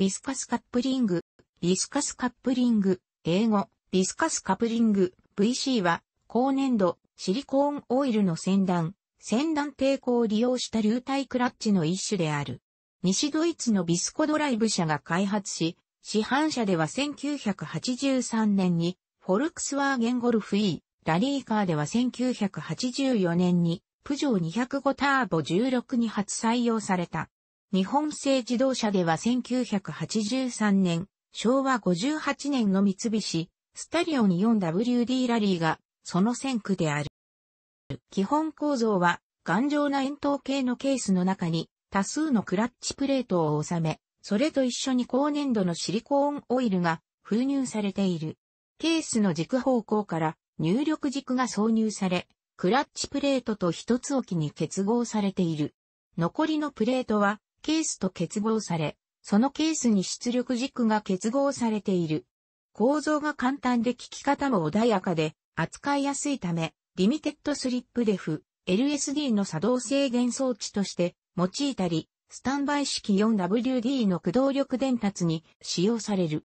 ビスカスカップリング、ビスカスカップリング、英語、ビスカスカップリング、VC は、高粘度、シリコーンオイルの先端、先端抵抗を利用した流体クラッチの一種である。西ドイツのビスコドライブ社が開発し、市販車では1983年に、フォルクスワーゲンゴルフ E、ラリーカーでは1984年に、プジョー205ターボ16に初採用された。日本製自動車では1983年、昭和58年の三菱、スタリオン 4WD ラリーが、その先駆である。基本構造は、頑丈な円筒形のケースの中に、多数のクラッチプレートを収め、それと一緒に高粘度のシリコーンオイルが封入されている。ケースの軸方向から入力軸が挿入され、クラッチプレートと一つ置きに結合されている。残りのプレートはケースと結合され、そのケースに出力軸が結合されている。構造が簡単で聞き方も穏やかで、扱いやすいため、リミテッドスリップデフ、LSD の作動制限装置として用いたり、スタンバイ式 4WD の駆動力伝達に使用される。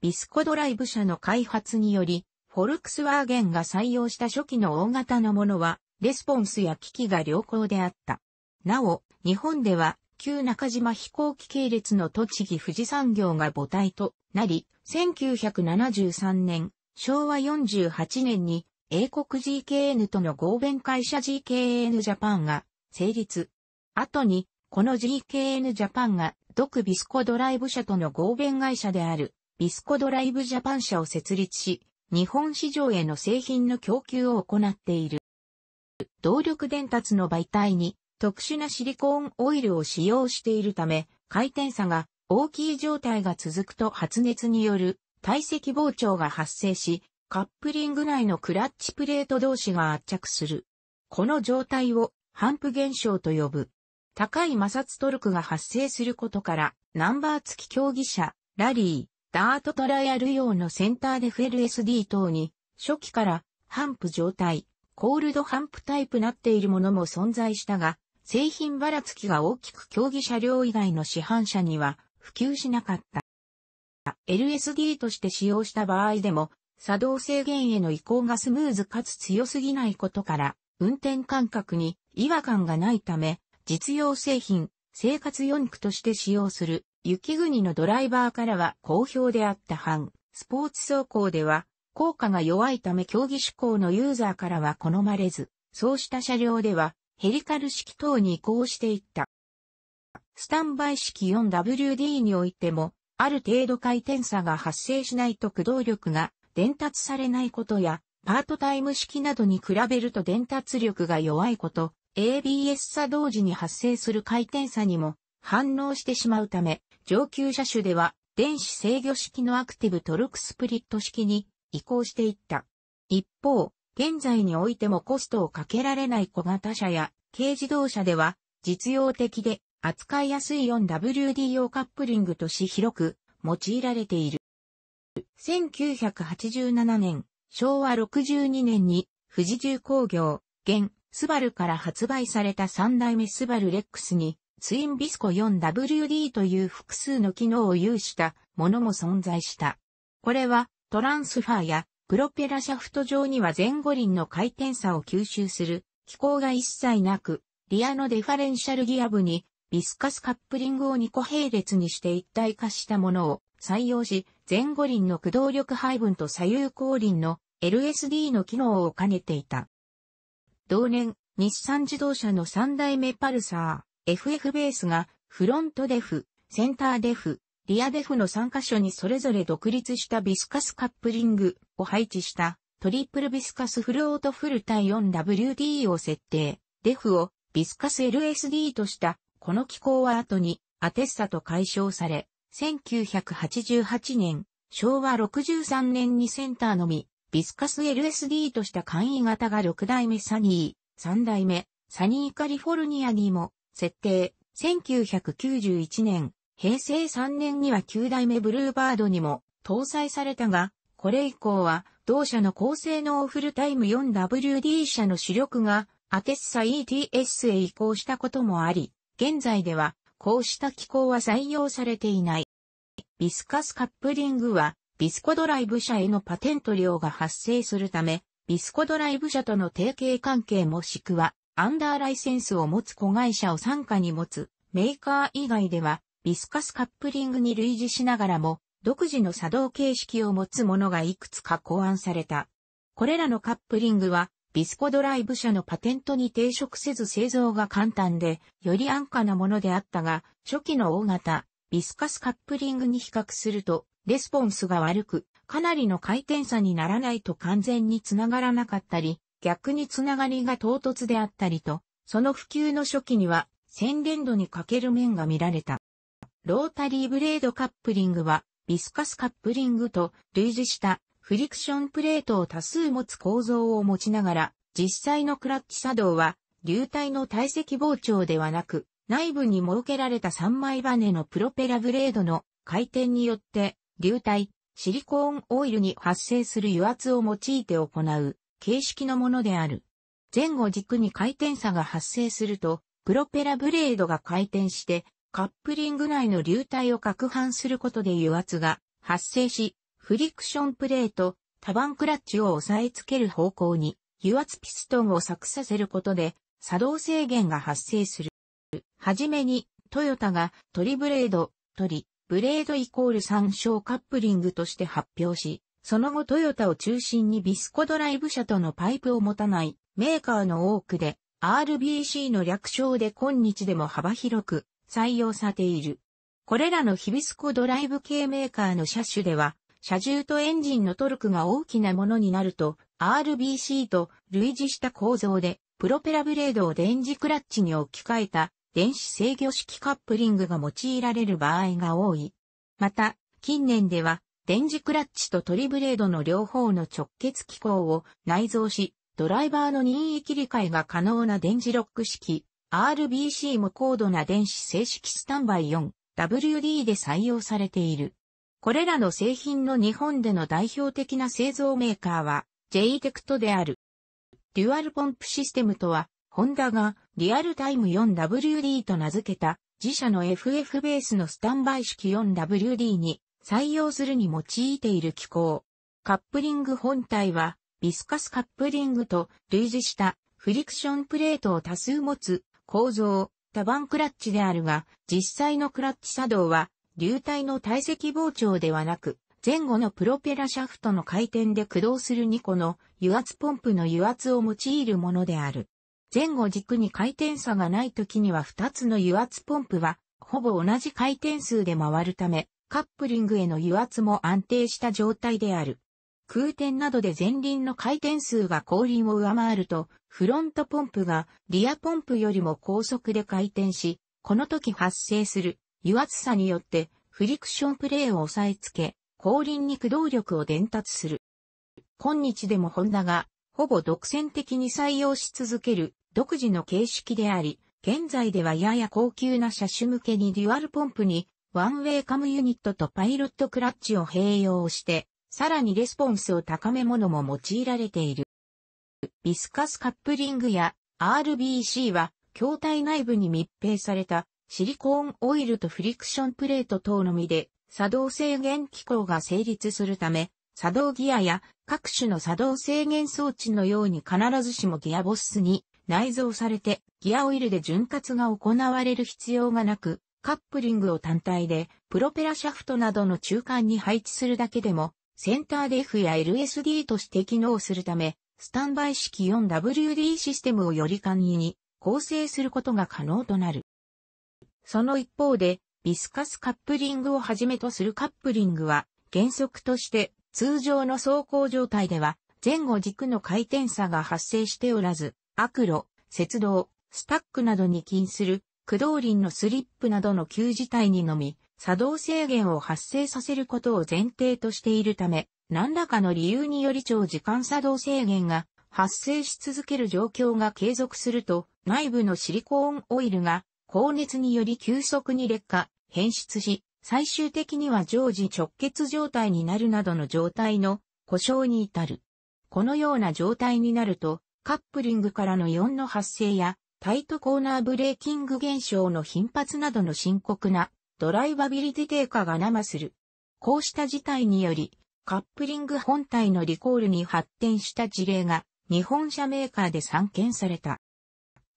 ビスコドライブ社の開発により、フォルクスワーゲンが採用した初期の大型のものは、レスポンスや機器が良好であった。なお、日本では、旧中島飛行機系列の栃木富士産業が母体となり、1973年、昭和48年に、英国 GKN との合弁会社 GKN ジャパンが成立。後に、この GKN ジャパンが、独ビスコドライブ社との合弁会社である、ビスコドライブジャパン社を設立し、日本市場への製品の供給を行っている。動力伝達の媒体に、特殊なシリコーンオイルを使用しているため、回転差が大きい状態が続くと発熱による体積膨張が発生し、カップリング内のクラッチプレート同士が圧着する。この状態をハンプ現象と呼ぶ。高い摩擦トルクが発生することから、ナンバー付き競技者、ラリー、ダートトライアル用のセンターで FLSD 等に、初期からハンプ状態、コールドハンプタイプなっているものも存在したが、製品ばらつきが大きく競技車両以外の市販車には普及しなかった。LSD として使用した場合でも、作動制限への移行がスムーズかつ強すぎないことから、運転感覚に違和感がないため、実用製品、生活四駆として使用する、雪国のドライバーからは好評であった反、スポーツ走行では、効果が弱いため競技志向のユーザーからは好まれず、そうした車両では、ヘリカル式等に移行していった。スタンバイ式 4WD においても、ある程度回転差が発生しないと駆動力が伝達されないことや、パートタイム式などに比べると伝達力が弱いこと、ABS 差同時に発生する回転差にも反応してしまうため、上級車種では電子制御式のアクティブトルクスプリット式に移行していった。一方、現在においてもコストをかけられない小型車や軽自動車では実用的で扱いやすい 4WD 用カップリングとし広く用いられている。1987年、昭和62年に富士重工業、現、スバルから発売された三代目スバルレックスにツインビスコ 4WD という複数の機能を有したものも存在した。これはトランスファーやプロペラシャフト上には前後輪の回転差を吸収する機構が一切なく、リアのデファレンシャルギア部にビスカスカップリングを2個並列にして一体化したものを採用し、前後輪の駆動力配分と左右後輪の LSD の機能を兼ねていた。同年、日産自動車の3代目パルサー、FF ベースがフロントデフ、センターデフ、リアデフの3箇所にそれぞれ独立したビスカスカップリング、を配置したトリプルビスカスフルオートフル対 4WD を設定、デフをビスカス LSD としたこの機構は後にアテッサと解消され、1988年、昭和63年にセンターのみ、ビスカス LSD とした簡易型が6代目サニー、3代目、サニーカリフォルニアにも設定、1991年、平成3年には9代目ブルーバードにも搭載されたが、これ以降は、同社の高性能フルタイム 4WD 社の主力が、アテッサ ETS へ移行したこともあり、現在では、こうした機構は採用されていない。ビスカスカップリングは、ビスコドライブ社へのパテント料が発生するため、ビスコドライブ社との提携関係もしくは、アンダーライセンスを持つ子会社を傘下に持つメーカー以外では、ビスカスカップリングに類似しながらも、独自の作動形式を持つものがいくつか考案された。これらのカップリングは、ビスコドライブ社のパテントに抵触せず製造が簡単で、より安価なものであったが、初期の大型、ビスカスカップリングに比較すると、レスポンスが悪く、かなりの回転差にならないと完全につながらなかったり、逆につながりが唐突であったりと、その普及の初期には、洗練度に欠ける面が見られた。ロータリーブレードカップリングは、ビスカスカップリングと類似したフリクションプレートを多数持つ構造を持ちながら、実際のクラッチ作動は流体の体積膨張ではなく、内部に設けられた3枚バネのプロペラブレードの回転によって、流体、シリコーンオイルに発生する油圧を用いて行う形式のものである。前後軸に回転差が発生すると、プロペラブレードが回転してカップリング内の流体を攪拌することで油圧が発生し、フリクションプレート、多番クラッチを押さえつける方向に油圧ピストンを作させることで作動制限が発生する。はじめにトヨタがトリブレード、トリ、ブレードイコール参照カップリングとして発表し、その後トヨタを中心にビスコドライブ車とのパイプを持たないメーカーの多くで RBC の略称で今日でも幅広く採用されている。これらのヒビスコドライブ系メーカーの車種では、車重とエンジンのトルクが大きなものになると、RBC と類似した構造で、プロペラブレードを電磁クラッチに置き換えた電子制御式カップリングが用いられる場合が多い。また、近年では、電磁クラッチとトリブレードの両方の直結機構を内蔵し、ドライバーの任意切り替えが可能な電磁ロック式 RBC も高度な電子正式スタンバイ 4WD で採用されている。これらの製品の日本での代表的な製造メーカーは j テクトである。デュアルポンプシステムとは、ホンダがリアルタイム 4WD と名付けた自社の FF ベースのスタンバイ式 4WD に採用するに用いている機構。カップリング本体はビスカスカップリングと類似したフリクションプレートを多数持つ構造、多番クラッチであるが、実際のクラッチ作動は、流体の体積膨張ではなく、前後のプロペラシャフトの回転で駆動する2個の油圧ポンプの油圧を用いるものである。前後軸に回転差がない時には2つの油圧ポンプは、ほぼ同じ回転数で回るため、カップリングへの油圧も安定した状態である。空転などで前輪の回転数が後輪を上回ると、フロントポンプがリアポンプよりも高速で回転し、この時発生する油圧差によってフリクションプレーを押さえつけ、後輪に駆動力を伝達する。今日でもホンダがほぼ独占的に採用し続ける独自の形式であり、現在ではやや高級な車種向けにデュアルポンプにワンウェイカムユニットとパイロットクラッチを併用して、さらにレスポンスを高めものも用いられている。ディスカスカップリングや RBC は、筐体内部に密閉されたシリコーンオイルとフリクションプレート等のみで作動制限機構が成立するため、作動ギアや各種の作動制限装置のように必ずしもギアボスに内蔵されてギアオイルで潤滑が行われる必要がなく、カップリングを単体でプロペラシャフトなどの中間に配置するだけでもセンター DF や LSD として機能するため、スタンバイ式 4WD システムをより簡易に構成することが可能となる。その一方で、ビスカスカップリングをはじめとするカップリングは、原則として通常の走行状態では前後軸の回転差が発生しておらず、悪路、雪道、スタックなどに起因する駆動輪のスリップなどの急事態にのみ、作動制限を発生させることを前提としているため、何らかの理由により長時間作動制限が発生し続ける状況が継続すると、内部のシリコーンオイルが高熱により急速に劣化、変質し、最終的には常時直結状態になるなどの状態の故障に至る。このような状態になると、カップリングからの4の発生や、タイトコーナーブレーキング現象の頻発などの深刻なドライバビリティ低下が生する。こうした事態により、カップリング本体のリコールに発展した事例が日本車メーカーで散見された。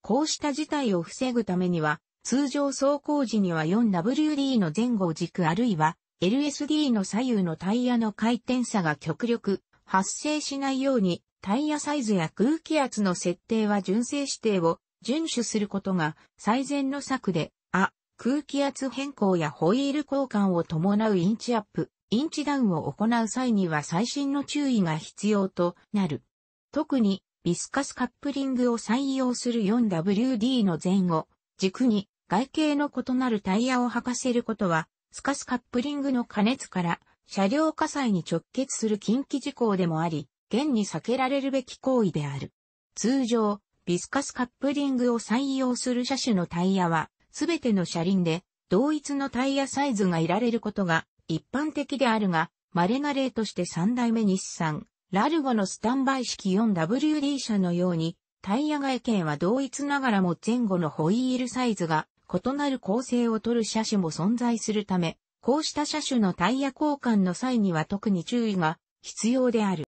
こうした事態を防ぐためには、通常走行時には 4WD の前後軸あるいは LSD の左右のタイヤの回転差が極力発生しないようにタイヤサイズや空気圧の設定は純正指定を遵守することが最善の策で、あ、空気圧変更やホイール交換を伴うインチアップ、インチダウンを行う際には最新の注意が必要となる。特に、ビスカスカップリングを採用する 4WD の前後、軸に外形の異なるタイヤを履かせることは、スカスカップリングの加熱から車両火災に直結する近畿事項でもあり、現に避けられるべき行為である。通常、ビスカスカップリングを採用する車種のタイヤは、すべての車輪で同一のタイヤサイズがいられることが一般的であるが、稀な例として三代目日産、ラルゴのスタンバイ式 4WD 車のように、タイヤ外径は同一ながらも前後のホイールサイズが異なる構成を取る車種も存在するため、こうした車種のタイヤ交換の際には特に注意が必要である。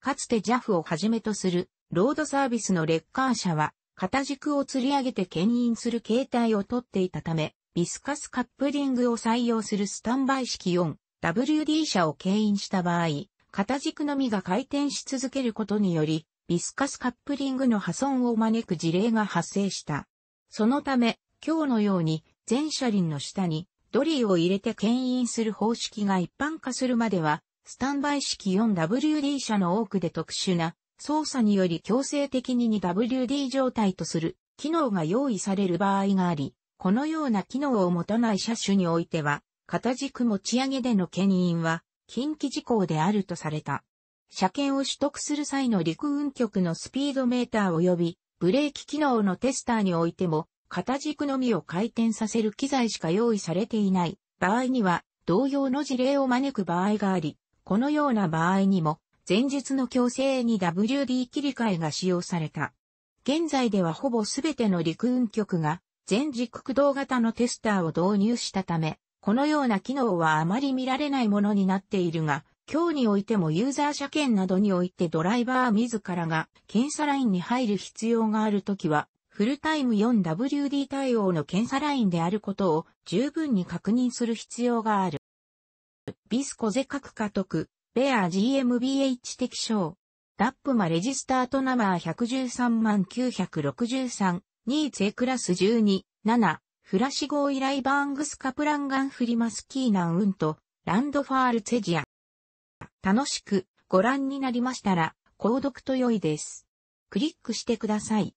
かつて JAF をはじめとするロードサービスのレッカー車は、片軸を吊り上げて牽引する形態をとっていたため、ビスカスカップリングを採用するスタンバイ式 4WD 車を牽引した場合、片軸のみが回転し続けることにより、ビスカスカップリングの破損を招く事例が発生した。そのため、今日のように全車輪の下にドリーを入れて牽引する方式が一般化するまでは、スタンバイ式 4WD 車の多くで特殊な操作により強制的に 2WD 状態とする機能が用意される場合があり、このような機能を持たない車種においては、型軸持ち上げでの牽引は、近畿事項であるとされた。車検を取得する際の陸運局のスピードメーター及びブレーキ機能のテスターにおいても、型軸のみを回転させる機材しか用意されていない場合には、同様の事例を招く場合があり、このような場合にも、前述の強制に WD 切り替えが使用された。現在ではほぼすべての陸運局が全軸駆動型のテスターを導入したため、このような機能はあまり見られないものになっているが、今日においてもユーザー車検などにおいてドライバー自らが検査ラインに入る必要があるときは、フルタイム 4WD 対応の検査ラインであることを十分に確認する必要がある。ビスコゼ各家督、ベア GMBH 的賞。ダップマレジスタートナマー113万963、ニーツェクラス12、7、フラシゴーイライバングスカプランガンフリマスキーナンウンと、ランドファールツェジア。楽しくご覧になりましたら、購読と良いです。クリックしてください。